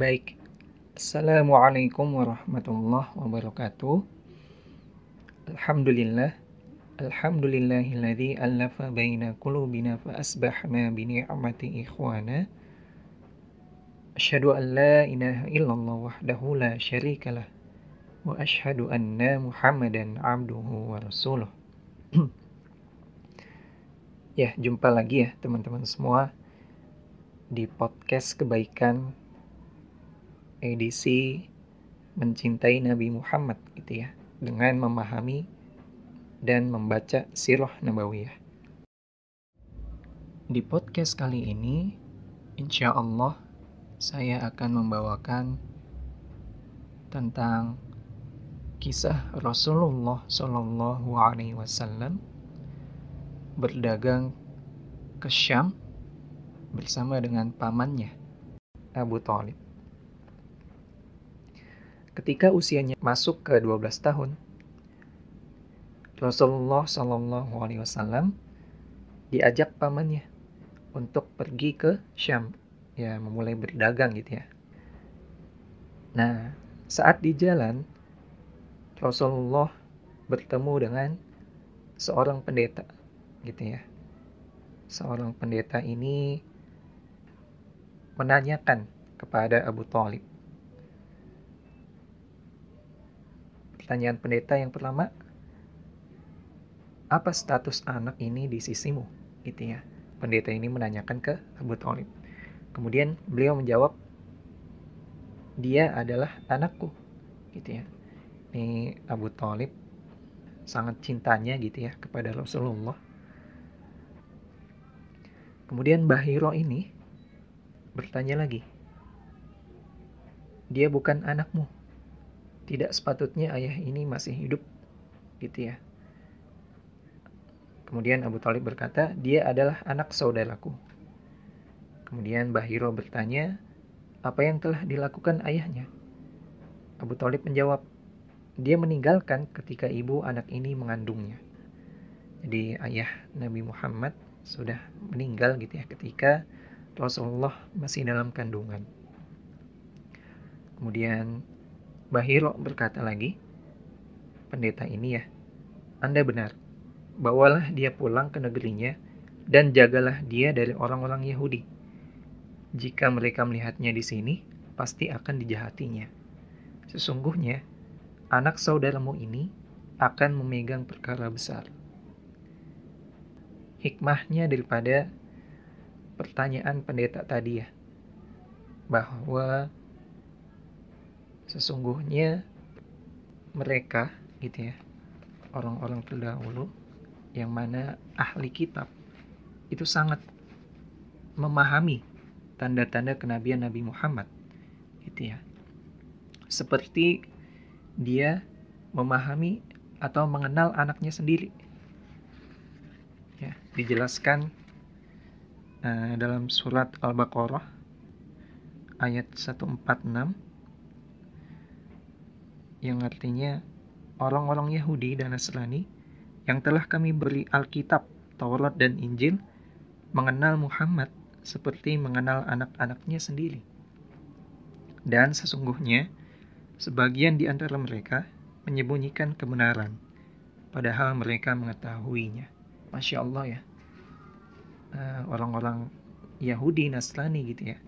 Baik. Assalamualaikum warahmatullahi wabarakatuh. Alhamdulillah. Alhamdulillahilladzi alafa baina qulubina fa asbahna bi ni'mati ikhwana. Asyhadu an la ilaha illallah wahdahu la syarikalah wa asyhadu anna Muhammadan abduhu wa rasuluh. ya, jumpa lagi ya teman-teman semua di podcast kebaikan edisi mencintai Nabi Muhammad gitu ya dengan memahami dan membaca Sirah Nabawiyah. Di podcast kali ini, insya Allah saya akan membawakan tentang kisah Rasulullah Shallallahu Alaihi Wasallam berdagang ke Syam bersama dengan pamannya Abu Talib ketika usianya masuk ke 12 tahun. Rasulullah Shallallahu Alaihi Wasallam diajak pamannya untuk pergi ke Syam, ya memulai berdagang gitu ya. Nah, saat di jalan, Rasulullah bertemu dengan seorang pendeta, gitu ya. Seorang pendeta ini menanyakan kepada Abu Talib Pertanyaan pendeta yang pertama, apa status anak ini di sisimu? Gitu ya. Pendeta ini menanyakan ke Abu Talib. Kemudian beliau menjawab, dia adalah anakku. Gitu ya. Ini Abu Talib sangat cintanya gitu ya kepada Rasulullah. Kemudian Bahiro ini bertanya lagi, dia bukan anakmu, tidak sepatutnya ayah ini masih hidup gitu ya kemudian Abu Talib berkata dia adalah anak saudaraku kemudian Bahiro bertanya apa yang telah dilakukan ayahnya Abu Talib menjawab dia meninggalkan ketika ibu anak ini mengandungnya jadi ayah Nabi Muhammad sudah meninggal gitu ya ketika Rasulullah masih dalam kandungan kemudian Bahiro berkata lagi, Pendeta ini ya, Anda benar. Bawalah dia pulang ke negerinya dan jagalah dia dari orang-orang Yahudi. Jika mereka melihatnya di sini, pasti akan dijahatinya. Sesungguhnya, anak saudaramu ini akan memegang perkara besar. Hikmahnya daripada pertanyaan pendeta tadi ya, bahwa sesungguhnya mereka gitu ya orang-orang terdahulu yang mana ahli kitab itu sangat memahami tanda-tanda kenabian Nabi Muhammad gitu ya seperti dia memahami atau mengenal anaknya sendiri ya dijelaskan uh, dalam surat Al-Baqarah ayat 146 yang artinya orang-orang Yahudi dan Nasrani yang telah kami beri Alkitab, Taurat dan Injil mengenal Muhammad seperti mengenal anak-anaknya sendiri. Dan sesungguhnya, sebagian di antara mereka menyembunyikan kebenaran, padahal mereka mengetahuinya. Masya Allah ya, eh, orang-orang Yahudi, Nasrani gitu ya,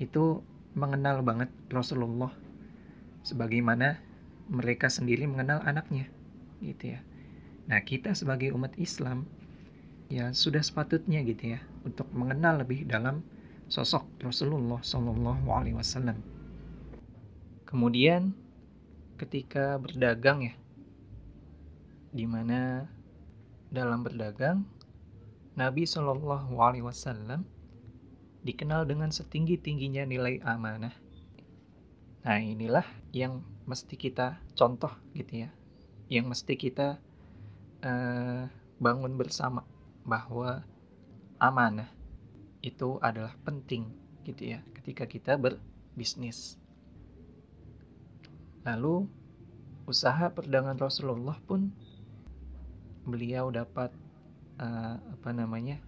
itu mengenal banget Rasulullah sebagaimana mereka sendiri mengenal anaknya gitu ya nah kita sebagai umat Islam ya sudah sepatutnya gitu ya untuk mengenal lebih dalam sosok Rasulullah Shallallahu Alaihi Wasallam kemudian ketika berdagang ya dimana dalam berdagang Nabi Shallallahu Alaihi Wasallam dikenal dengan setinggi tingginya nilai amanah nah inilah yang mesti kita contoh gitu ya yang mesti kita uh, bangun bersama bahwa amanah itu adalah penting gitu ya ketika kita berbisnis lalu usaha perdagangan Rasulullah pun beliau dapat uh, apa namanya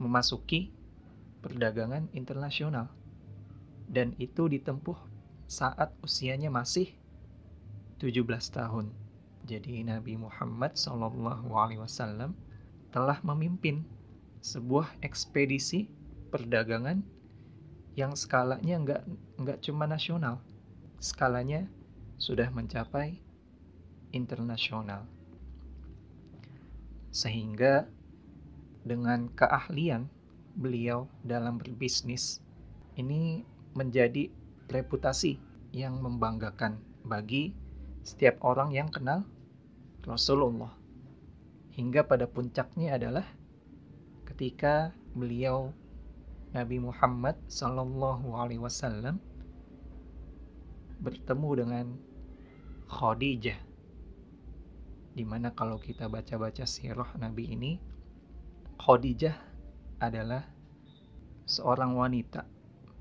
memasuki perdagangan internasional dan itu ditempuh saat usianya masih 17 tahun. Jadi Nabi Muhammad saw telah memimpin sebuah ekspedisi perdagangan yang skalanya nggak nggak cuma nasional, skalanya sudah mencapai internasional. Sehingga dengan keahlian beliau dalam berbisnis ini menjadi reputasi yang membanggakan bagi setiap orang yang kenal Rasulullah. Hingga pada puncaknya adalah ketika beliau Nabi Muhammad SAW Alaihi Wasallam bertemu dengan Khadijah. Dimana kalau kita baca-baca sirah Nabi ini, Khadijah adalah seorang wanita,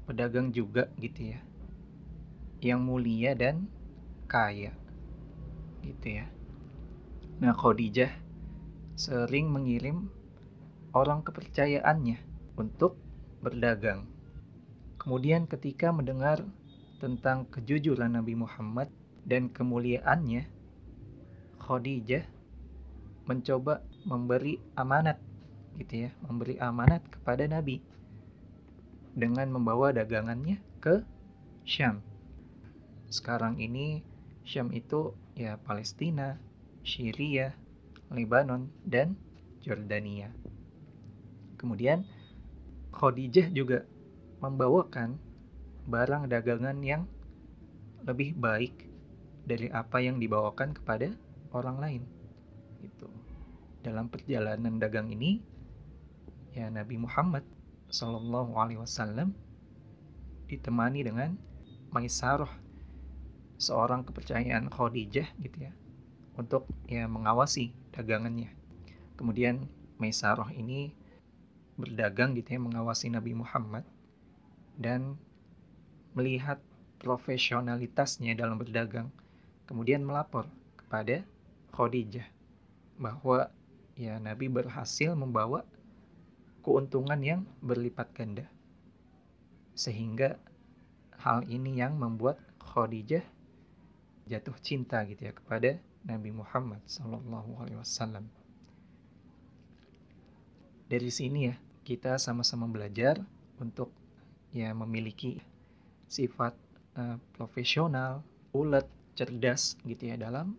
pedagang juga gitu ya yang mulia dan kaya. Gitu ya. Nah, Khadijah sering mengirim orang kepercayaannya untuk berdagang. Kemudian ketika mendengar tentang kejujuran Nabi Muhammad dan kemuliaannya, Khadijah mencoba memberi amanat gitu ya, memberi amanat kepada Nabi dengan membawa dagangannya ke Syam sekarang ini Syam itu ya Palestina, Syria, Lebanon, dan Jordania. Kemudian Khadijah juga membawakan barang dagangan yang lebih baik dari apa yang dibawakan kepada orang lain. Itu Dalam perjalanan dagang ini, ya Nabi Muhammad Shallallahu Alaihi Wasallam ditemani dengan Maisaroh seorang kepercayaan Khadijah gitu ya untuk ya mengawasi dagangannya. Kemudian Maisarah ini berdagang gitu ya mengawasi Nabi Muhammad dan melihat profesionalitasnya dalam berdagang. Kemudian melapor kepada Khadijah bahwa ya Nabi berhasil membawa keuntungan yang berlipat ganda. Sehingga hal ini yang membuat Khadijah jatuh cinta gitu ya kepada Nabi Muhammad Sallallahu Alaihi Wasallam. Dari sini ya kita sama-sama belajar untuk ya memiliki sifat uh, profesional, ulet, cerdas gitu ya dalam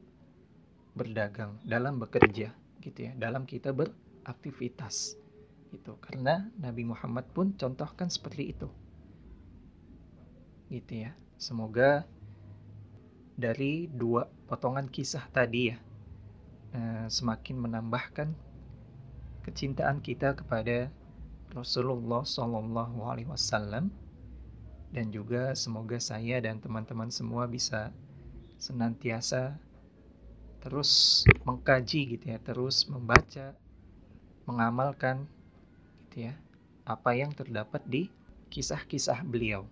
berdagang, dalam bekerja gitu ya, dalam kita beraktivitas gitu. Karena Nabi Muhammad pun contohkan seperti itu. Gitu ya. Semoga dari dua potongan kisah tadi ya eh, semakin menambahkan kecintaan kita kepada Rasulullah Shallallahu Alaihi Wasallam dan juga semoga saya dan teman-teman semua bisa senantiasa terus mengkaji gitu ya terus membaca mengamalkan gitu ya apa yang terdapat di kisah-kisah beliau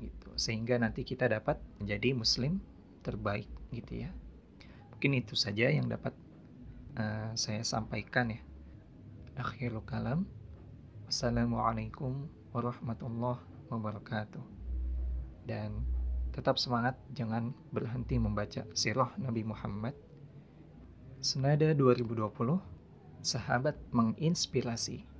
gitu sehingga nanti kita dapat menjadi muslim terbaik gitu ya mungkin itu saja yang dapat uh, saya sampaikan ya akhirul kalam wassalamualaikum warahmatullahi wabarakatuh dan tetap semangat jangan berhenti membaca sirah Nabi Muhammad Senada 2020 sahabat menginspirasi